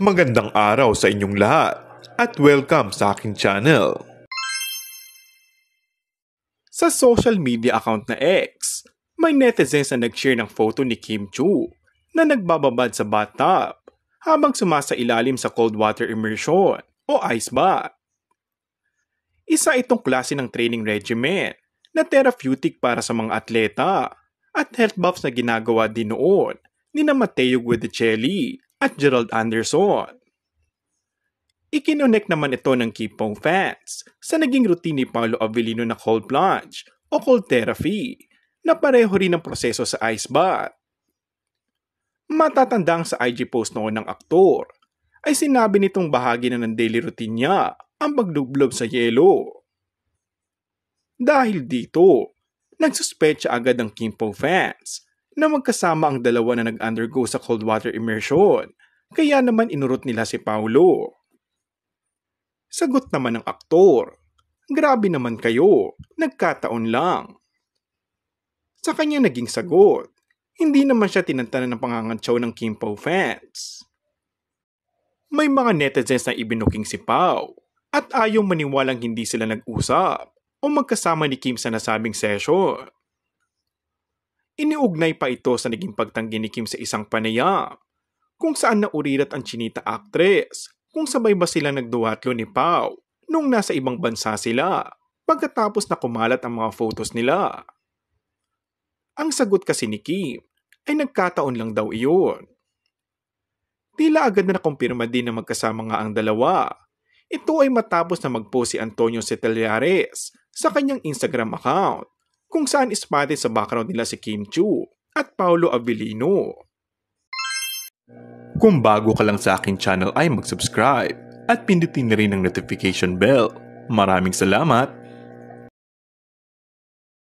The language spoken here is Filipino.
Magandang araw sa inyong lahat at welcome sa akin channel. Sa social media account na X, may netizens na nag-share ng photo ni Kim Chu na nagbababad sa bathtub habang sumasa ilalim sa cold water immersion o ice bath. Isa itong klase ng training regimen na therapeutic para sa mga atleta at health buffs na ginagawa din noon ni na Matteo Guidicelli at Gerald Anderson. Ikinonek naman ito ng Kipong fans sa naging routine ni Paolo Avellino na cold plunge o cold therapy na pareho rin ang proseso sa ice bath. Matatanda sa IG post noon ng aktor ay sinabi nitong bahagi na ng daily routine niya ang pagdublob sa yelo. Dahil dito, nagsuspecha agad ang Kimpo fans na magkasama ang dalawa na nag-undergo sa cold water immersion, kaya naman inurot nila si Paulo. Sagot naman ng aktor, Grabe naman kayo, nagkataon lang. Sa kanya naging sagot, hindi naman siya tinantanan ng pangangantsaw ng Kim Pao fans. May mga netizens na ibinuking si Pao at ayaw maniwalang hindi sila nag-usap o magkasama ni Kim sa nasabing session. Iniugnay pa ito sa naging pagtanggi ni Kim sa isang panayam, kung saan naurirat ang chinita actress, kung sabay ba sila nagduwatlo ni Pau nung nasa ibang bansa sila pagkatapos na kumalat ang mga photos nila. Ang sagot kasi ni Kim ay nagkataon lang daw iyon. Tila agad na nakumpirma din na magkasama nga ang dalawa. Ito ay matapos na magpost si Antonio Seteliares sa kanyang Instagram account kung saan ispate sa background nila si Kim Chu at Paolo Avellino. Kung bago ka lang sa akin channel ay mag-subscribe at pindutin na rin ang notification bell. Maraming salamat!